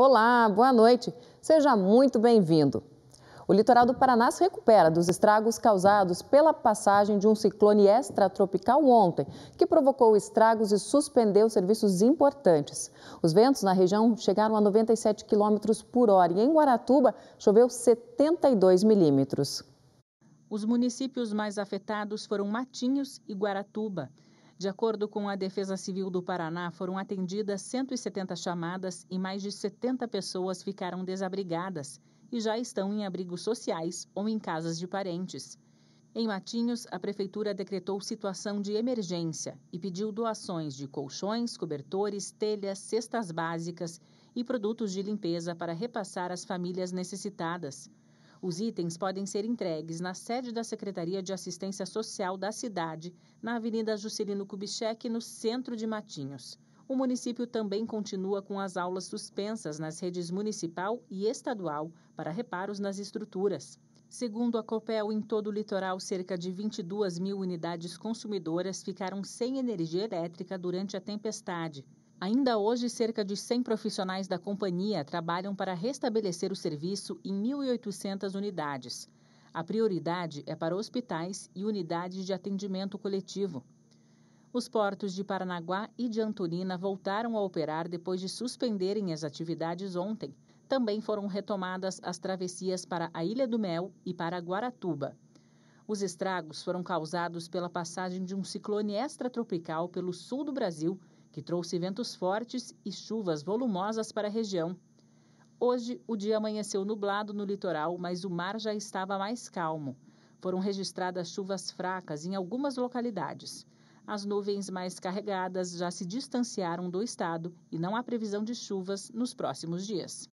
Olá, boa noite. Seja muito bem-vindo. O litoral do Paraná se recupera dos estragos causados pela passagem de um ciclone extratropical ontem, que provocou estragos e suspendeu serviços importantes. Os ventos na região chegaram a 97 km por hora e em Guaratuba choveu 72 milímetros. Os municípios mais afetados foram Matinhos e Guaratuba. De acordo com a Defesa Civil do Paraná, foram atendidas 170 chamadas e mais de 70 pessoas ficaram desabrigadas e já estão em abrigos sociais ou em casas de parentes. Em Matinhos, a prefeitura decretou situação de emergência e pediu doações de colchões, cobertores, telhas, cestas básicas e produtos de limpeza para repassar às famílias necessitadas. Os itens podem ser entregues na sede da Secretaria de Assistência Social da cidade, na Avenida Juscelino Kubitschek, no centro de Matinhos. O município também continua com as aulas suspensas nas redes municipal e estadual para reparos nas estruturas. Segundo a COPEL, em todo o litoral, cerca de 22 mil unidades consumidoras ficaram sem energia elétrica durante a tempestade. Ainda hoje, cerca de 100 profissionais da companhia trabalham para restabelecer o serviço em 1.800 unidades. A prioridade é para hospitais e unidades de atendimento coletivo. Os portos de Paranaguá e de Antonina voltaram a operar depois de suspenderem as atividades ontem. Também foram retomadas as travessias para a Ilha do Mel e para Guaratuba. Os estragos foram causados pela passagem de um ciclone extratropical pelo sul do Brasil que trouxe ventos fortes e chuvas volumosas para a região. Hoje, o dia amanheceu nublado no litoral, mas o mar já estava mais calmo. Foram registradas chuvas fracas em algumas localidades. As nuvens mais carregadas já se distanciaram do estado e não há previsão de chuvas nos próximos dias.